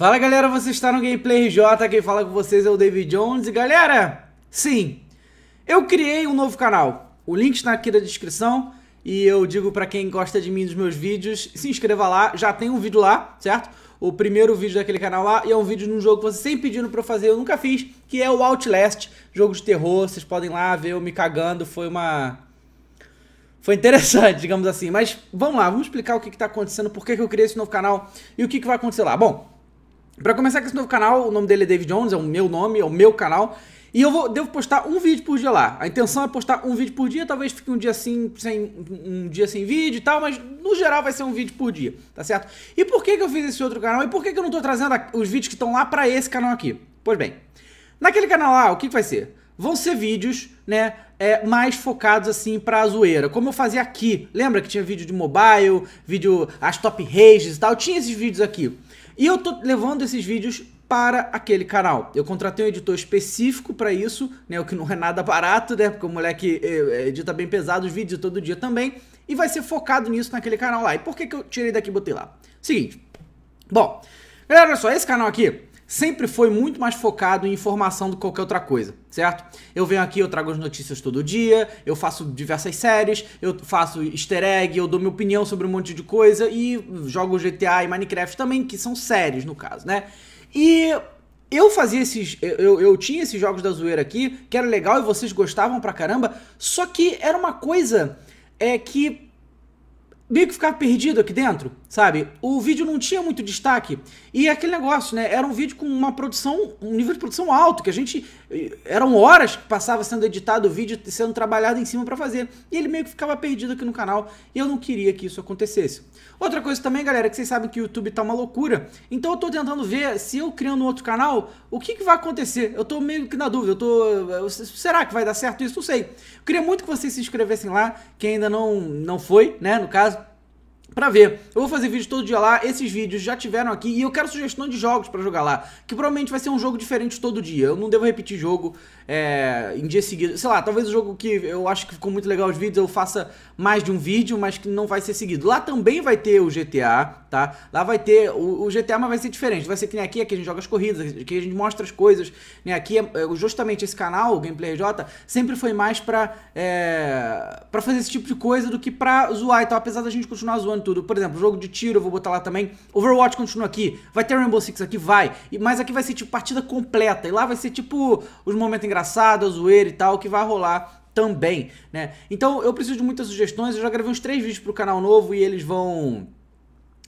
Fala galera, você está no Gameplay RJ, quem fala com vocês é o David Jones e galera, sim, eu criei um novo canal, o link está aqui na descrição e eu digo para quem gosta de mim dos meus vídeos, se inscreva lá, já tem um vídeo lá, certo? O primeiro vídeo daquele canal lá e é um vídeo de um jogo que vocês sempre pediram para eu fazer, eu nunca fiz, que é o Outlast, jogo de terror, vocês podem lá ver eu me cagando, foi uma... Foi interessante, digamos assim, mas vamos lá, vamos explicar o que está acontecendo, por que, que eu criei esse novo canal e o que, que vai acontecer lá. Bom, para começar com esse novo canal, o nome dele é David Jones, é o meu nome, é o meu canal. E eu vou, devo postar um vídeo por dia lá. A intenção é postar um vídeo por dia, talvez fique um dia assim, sem, um dia sem vídeo e tal, mas no geral vai ser um vídeo por dia, tá certo? E por que, que eu fiz esse outro canal? E por que, que eu não tô trazendo os vídeos que estão lá para esse canal aqui? Pois bem, naquele canal lá, o que, que vai ser? vão ser vídeos, né, é, mais focados assim pra zoeira. Como eu fazia aqui. Lembra que tinha vídeo de mobile, vídeo as top rages e tal? Tinha esses vídeos aqui. E eu tô levando esses vídeos para aquele canal. Eu contratei um editor específico para isso, né, o que não é nada barato, né, porque o moleque é, é, edita bem pesado os vídeos todo dia também, e vai ser focado nisso naquele canal lá. E por que, que eu tirei daqui e botei lá? Seguinte, bom, galera, olha só, esse canal aqui, sempre foi muito mais focado em informação do que qualquer outra coisa, certo? Eu venho aqui, eu trago as notícias todo dia, eu faço diversas séries, eu faço easter egg, eu dou minha opinião sobre um monte de coisa e jogo GTA e Minecraft também, que são séries no caso, né? E eu fazia esses. Eu, eu tinha esses jogos da zoeira aqui, que era legal e vocês gostavam pra caramba, só que era uma coisa é que meio que ficava perdido aqui dentro, sabe? O vídeo não tinha muito destaque. E é aquele negócio, né? Era um vídeo com uma produção, um nível de produção alto, que a gente. Eh, eram horas que passava sendo editado o vídeo, sendo trabalhado em cima para fazer. E ele meio que ficava perdido aqui no canal. E eu não queria que isso acontecesse. Outra coisa também, galera, é que vocês sabem que o YouTube tá uma loucura. Então eu tô tentando ver se eu criando um outro canal, o que, que vai acontecer? Eu tô meio que na dúvida. Eu tô. Será que vai dar certo isso? Não sei. Eu queria muito que vocês se inscrevessem lá, quem ainda não, não foi, né? No caso Pra ver, eu vou fazer vídeo todo dia lá, esses vídeos já tiveram aqui e eu quero sugestão de jogos para jogar lá, que provavelmente vai ser um jogo diferente todo dia, eu não devo repetir jogo é, em dia seguido, sei lá, talvez o jogo que eu acho que ficou muito legal os vídeos eu faça mais de um vídeo, mas que não vai ser seguido. Lá também vai ter o GTA, tá? Lá vai ter o, o GTA, mas vai ser diferente, vai ser que nem aqui, aqui a gente joga as corridas, aqui a gente mostra as coisas, né? Aqui, é, é justamente esse canal, o Gameplay J, sempre foi mais pra, é, pra fazer esse tipo de coisa do que pra zoar, então apesar da gente continuar zoando tudo. Por exemplo, jogo de tiro eu vou botar lá também. Overwatch continua aqui. Vai ter Rainbow Six aqui? Vai. Mas aqui vai ser tipo partida completa. E lá vai ser tipo os momentos engraçados, a zoeira e tal, que vai rolar também, né? Então eu preciso de muitas sugestões. Eu já gravei uns três vídeos pro canal novo e eles vão.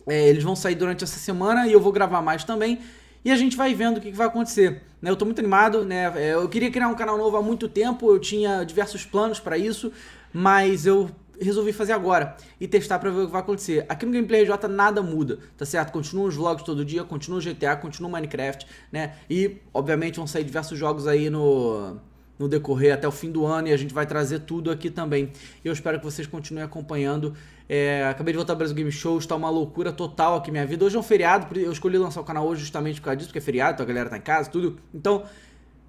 É, eles vão sair durante essa semana e eu vou gravar mais também. E a gente vai vendo o que, que vai acontecer. Né? Eu tô muito animado, né? É, eu queria criar um canal novo há muito tempo, eu tinha diversos planos para isso, mas eu resolvi fazer agora e testar para ver o que vai acontecer. Aqui no Gameplay RJ nada muda, tá certo? Continuam os vlogs todo dia, continua o GTA, continua o Minecraft, né? E, obviamente, vão sair diversos jogos aí no no decorrer até o fim do ano e a gente vai trazer tudo aqui também. Eu espero que vocês continuem acompanhando. É, acabei de voltar para o Brasil Game Show, está uma loucura total aqui minha vida. Hoje é um feriado, eu escolhi lançar o canal hoje justamente por causa disso, porque é feriado, então a galera tá em casa, tudo. Então,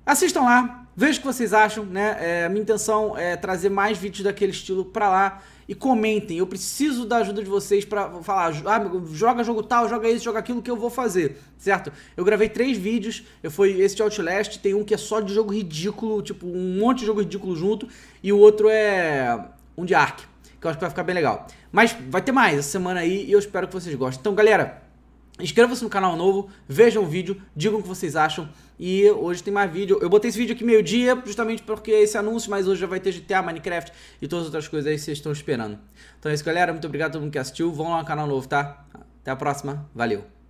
Assistam lá, vejam o que vocês acham, né? É, minha intenção é trazer mais vídeos daquele estilo pra lá e comentem. Eu preciso da ajuda de vocês para falar, ah, joga jogo tal, joga isso, joga aquilo que eu vou fazer, certo? Eu gravei três vídeos, eu fui esse de Outlast, tem um que é só de jogo ridículo, tipo um monte de jogo ridículo junto, e o outro é um de Ark, que eu acho que vai ficar bem legal. Mas vai ter mais essa semana aí e eu espero que vocês gostem. Então, galera, Inscreva-se no canal novo, vejam o vídeo, digam o que vocês acham. E hoje tem mais vídeo. Eu botei esse vídeo aqui meio-dia, justamente porque esse anúncio, mas hoje já vai ter GTA, Minecraft e todas as outras coisas aí que vocês estão esperando. Então é isso, galera. Muito obrigado a todo mundo que assistiu. Vão lá no canal novo, tá? Até a próxima. Valeu!